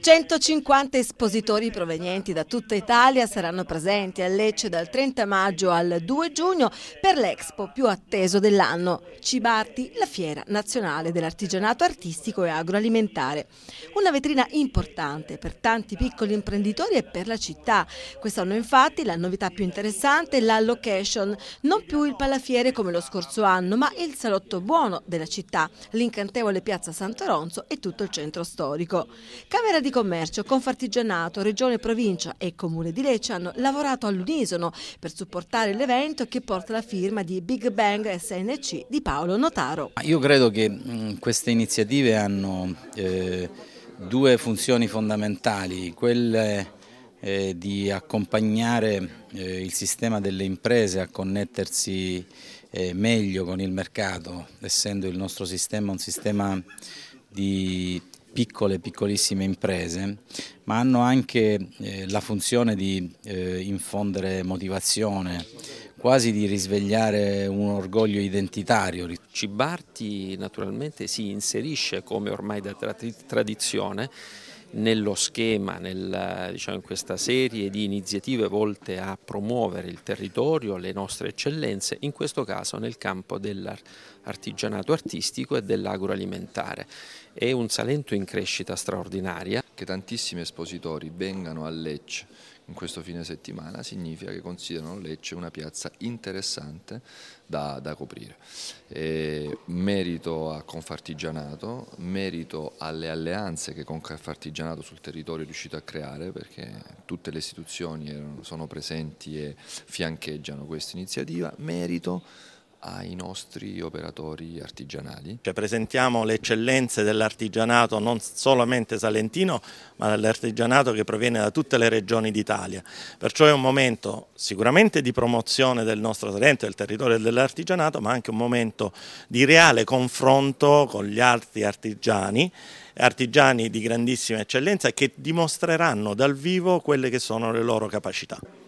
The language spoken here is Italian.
150 espositori provenienti da tutta Italia saranno presenti a Lecce dal 30 maggio al 2 giugno per l'Expo più atteso dell'anno, Cibarti, la fiera nazionale dell'artigianato artistico e agroalimentare. Una vetrina importante per tanti piccoli imprenditori e per la città. Quest'anno infatti la novità più interessante è la location, non più il palafiere come lo scorso anno, ma il salotto buono della città, l'incantevole piazza Santoronzo e tutto il centro storico storico. Camera di Commercio, Confartigianato, Regione Provincia e Comune di Lecce hanno lavorato all'unisono per supportare l'evento che porta la firma di Big Bang SNC di Paolo Notaro. Io credo che queste iniziative hanno eh, due funzioni fondamentali, quelle eh, di accompagnare eh, il sistema delle imprese a connettersi eh, meglio con il mercato, essendo il nostro sistema un sistema di piccole, piccolissime imprese, ma hanno anche eh, la funzione di eh, infondere motivazione, quasi di risvegliare un orgoglio identitario. Cibarti naturalmente si inserisce come ormai da tra tradizione nello schema, nel, diciamo, in questa serie di iniziative volte a promuovere il territorio, le nostre eccellenze, in questo caso nel campo dell'artigianato artistico e dell'agroalimentare. È un Salento in crescita straordinaria che tantissimi espositori vengano a Lecce in questo fine settimana significa che considerano Lecce una piazza interessante da, da coprire. E merito a Confartigianato, merito alle alleanze che Confartigianato sul territorio è riuscito a creare perché tutte le istituzioni erano, sono presenti e fiancheggiano questa iniziativa, merito ai nostri operatori artigianali. Cioè presentiamo le eccellenze dell'artigianato non solamente salentino, ma dell'artigianato che proviene da tutte le regioni d'Italia. Perciò è un momento sicuramente di promozione del nostro Salento, del territorio dell'artigianato, ma anche un momento di reale confronto con gli altri artigiani artigiani di grandissima eccellenza che dimostreranno dal vivo quelle che sono le loro capacità.